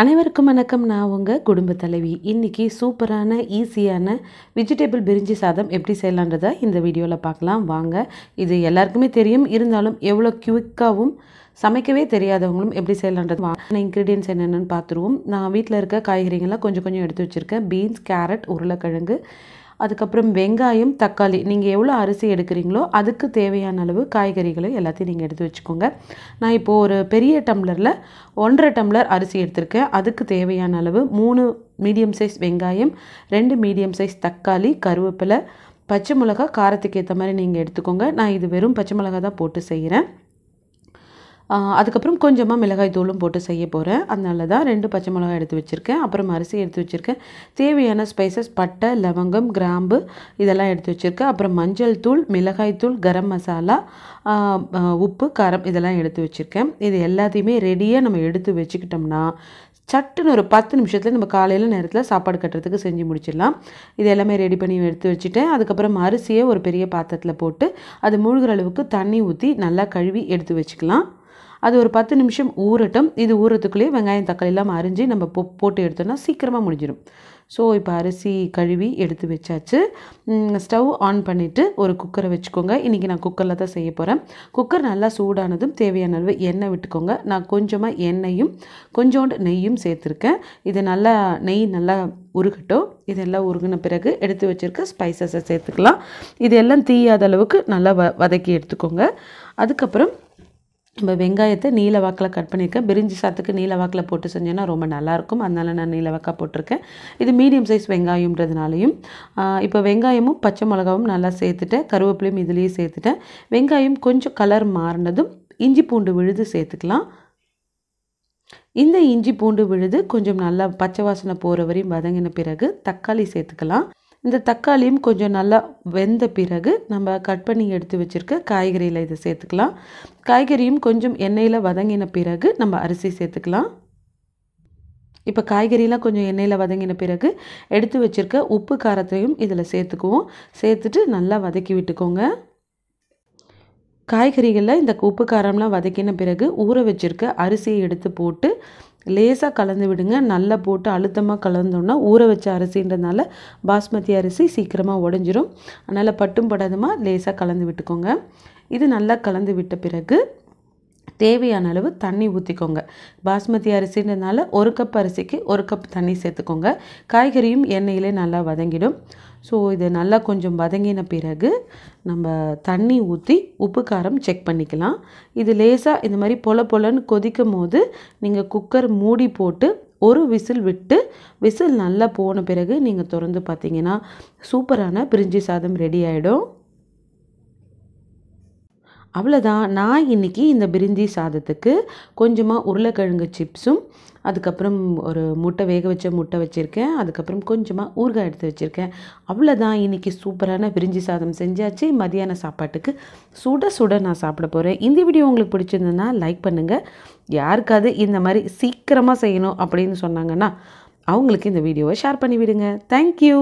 அனைவருக்கும் வணக்கம் நான் உங்கள் குடும்ப தலைவி இன்றைக்கி சூப்பரான ஈஸியான வெஜிடபிள் பிரிஞ்சி சாதம் எப்படி செய்யலான்றதை இந்த வீடியோவில் பார்க்கலாம் வாங்க இது எல்லாருக்குமே தெரியும் இருந்தாலும் எவ்வளோ குவிக்காகவும் சமைக்கவே தெரியாதவங்களும் எப்படி செய்யலான்றது வாங்க இன்க்ரீடியன்ஸ் என்னென்னு பார்த்துருவோம் நான் வீட்டில் இருக்க காய்கறிங்களாம் கொஞ்சம் கொஞ்சம் எடுத்து வச்சுருக்கேன் பீன்ஸ் கேரட் உருளைக்கிழங்கு அதுக்கப்புறம் வெங்காயம் தக்காளி நீங்கள் எவ்வளோ அரிசி எடுக்கிறீங்களோ அதுக்கு தேவையான அளவு காய்கறிகளை எல்லாத்தையும் நீங்கள் எடுத்து வச்சுக்கோங்க நான் இப்போது ஒரு பெரிய டம்ளரில் ஒன்றரை டம்ளர் அரிசி எடுத்திருக்கேன் அதுக்கு தேவையான அளவு மூணு மீடியம் சைஸ் வெங்காயம் ரெண்டு மீடியம் சைஸ் தக்காளி கருவேப்பிலை பச்சை மிளகா காரத்துக்கு ஏற்ற மாதிரி நீங்கள் எடுத்துக்கோங்க நான் இது வெறும் பச்சை மிளகா தான் போட்டு செய்கிறேன் அதுக்கப்புறம் கொஞ்சமாக மிளகாய் தூளும் போட்டு செய்ய போகிறேன் அதனால தான் ரெண்டு பச்சை மிளகாய் எடுத்து வச்சுருக்கேன் அப்புறம் அரிசி எடுத்து வச்சுருக்கேன் தேவையான ஸ்பைசஸ் பட்டை லவங்கம் கிராம்பு இதெல்லாம் எடுத்து வச்சுருக்கேன் அப்புறம் மஞ்சள் தூள் மிளகாய் தூள் கரம் மசாலா உப்பு காரம் இதெல்லாம் எடுத்து வச்சுருக்கேன் இது எல்லாத்தையுமே ரெடியாக நம்ம எடுத்து வச்சுக்கிட்டோம்னா சட்டுன்னு ஒரு பத்து நிமிஷத்தில் நம்ம காலையில் நேரத்தில் சாப்பாடு கட்டுறதுக்கு செஞ்சு முடிச்சிடலாம் இது எல்லாமே ரெடி பண்ணி எடுத்து வச்சுட்டேன் அதுக்கப்புறம் அரிசியை ஒரு பெரிய பாத்திரத்தில் போட்டு அது மூழ்கிற அளவுக்கு தண்ணி ஊற்றி நல்லா கழுவி எடுத்து வச்சுக்கலாம் அது ஒரு பத்து நிமிஷம் ஊறட்டும் இது ஊறத்துக்குள்ளேயே வெங்காயம் தக்காளிலாம் அரிஞ்சு நம்ம போட்டு எடுத்தோம்னா சீக்கிரமாக முடிஞ்சிடும் ஸோ இப்போ அரிசி கழுவி எடுத்து வச்சாச்சு ஸ்டவ் ஆன் பண்ணிவிட்டு ஒரு குக்கரை வச்சுக்கோங்க இன்றைக்கி நான் குக்கரில் தான் செய்ய போகிறேன் குக்கர் நல்லா சூடானதும் தேவையான அளவு எண்ணெய் விட்டுக்கோங்க நான் கொஞ்சமாக எண்ணெயும் கொஞ்சோண்டு நெய்யும் சேர்த்துருக்கேன் இது நல்லா நெய் நல்லா உருகட்டும் இதெல்லாம் உருகின பிறகு எடுத்து வச்சுருக்க ஸ்பைசஸை சேர்த்துக்கலாம் இதெல்லாம் தீயாத அளவுக்கு நல்லா வ வதக்கி எடுத்துக்கோங்க அதுக்கப்புறம் நம்ம வெங்காயத்தை நீல வாக்கில் கட் பண்ணியிருக்கேன் பிரிஞ்சி சாத்துக்கு நீல வாக்கில் போட்டு செஞ்சேன்னா ரொம்ப நல்லாயிருக்கும் அதனால் நான் நீல வாக்காக போட்டிருக்கேன் இது மீடியம் சைஸ் வெங்காயம்ன்றதுனாலையும் இப்போ வெங்காயமும் பச்சை மிளகாவும் நல்லா சேர்த்துட்டேன் கருவேப்பிலையும் இதுலேயும் சேர்த்துட்டேன் வெங்காயம் கொஞ்சம் கலர் மாறினதும் இஞ்சி பூண்டு விழுது சேர்த்துக்கலாம் இந்த இஞ்சி பூண்டு விழுது கொஞ்சம் நல்லா பச்சை வாசனை போகிற வரையும் வதங்கின பிறகு தக்காளி சேர்த்துக்கலாம் இந்த தக்காளியும் கொஞ்சம் நல்லா வெந்த பிறகு நம்ம கட் பண்ணி எடுத்து வச்சுருக்க காய்கறியில் இதை சேர்த்துக்கலாம் காய்கறியும் கொஞ்சம் எண்ணெயில் வதங்கின பிறகு நம்ம அரிசி சேர்த்துக்கலாம் இப்போ காய்கறிலாம் கொஞ்சம் எண்ணெயில் வதங்கின பிறகு எடுத்து வச்சுருக்க உப்பு காரத்தையும் இதில் சேர்த்துக்குவோம் சேர்த்துட்டு நல்லா வதக்கி விட்டுக்கோங்க காய்கறிகளில் இந்த உப்பு காரம்லாம் வதக்கின பிறகு ஊற வச்சுருக்க அரிசியை எடுத்து போட்டு லேசாக கலந்து விடுங்க நல்லா போட்டு அழுத்தமாக கலந்தோம்னா ஊற வச்ச அரிசின்றனால பாஸ்மதி அரிசி சீக்கிரமாக உடஞ்சிரும் அதனால் பட்டும் படாதமாக லேசாக கலந்து விட்டுக்கோங்க இது நல்லா கலந்து விட்ட பிறகு தேவையான அளவு தண்ணி ஊற்றிக்கோங்க பாஸ்மதி அரிசின்றதுனால ஒரு கப் அரிசிக்கு ஒரு கப் தண்ணி சேர்த்துக்கோங்க காய்கறியும் எண்ணெயிலே நல்லா வதங்கிடும் ஸோ இது நல்லா கொஞ்சம் வதங்கின பிறகு நம்ம தண்ணி ஊற்றி உப்பு காரம் செக் பண்ணிக்கலாம் இது லேசாக இந்த மாதிரி பொல பொலன்னு கொதிக்கும் போது நீங்கள் குக்கர் மூடி போட்டு ஒரு விசில் விட்டு விசில் நல்லா போன பிறகு நீங்கள் திறந்து பார்த்தீங்கன்னா சூப்பரான பிரிஞ்சி சாதம் ரெடி ஆகிடும் அவ்வளோதான் நான் இன்னைக்கு இந்த பிரிஞ்சி சாதத்துக்கு கொஞ்சமாக உருளைக்கிழங்கு சிப்ஸும் அதுக்கப்புறம் ஒரு முட்டை வேக வச்ச முட்டை வச்சுருக்கேன் அதுக்கப்புறம் கொஞ்சமாக ஊறுகாய் எடுத்து வச்சுருக்கேன் அவ்வளோதான் இன்றைக்கி சூப்பரான பிரிஞ்சி சாதம் செஞ்சாச்சு மதியான சாப்பாட்டுக்கு சுட சுட நான் சாப்பிட போகிறேன் இந்த வீடியோ உங்களுக்கு பிடிச்சிருந்ததுன்னா லைக் பண்ணுங்கள் யாருக்காவது இந்த மாதிரி சீக்கிரமாக செய்யணும் அப்படின்னு சொன்னாங்கன்னா அவங்களுக்கு இந்த வீடியோவை ஷேர் பண்ணிவிடுங்க தேங்க்யூ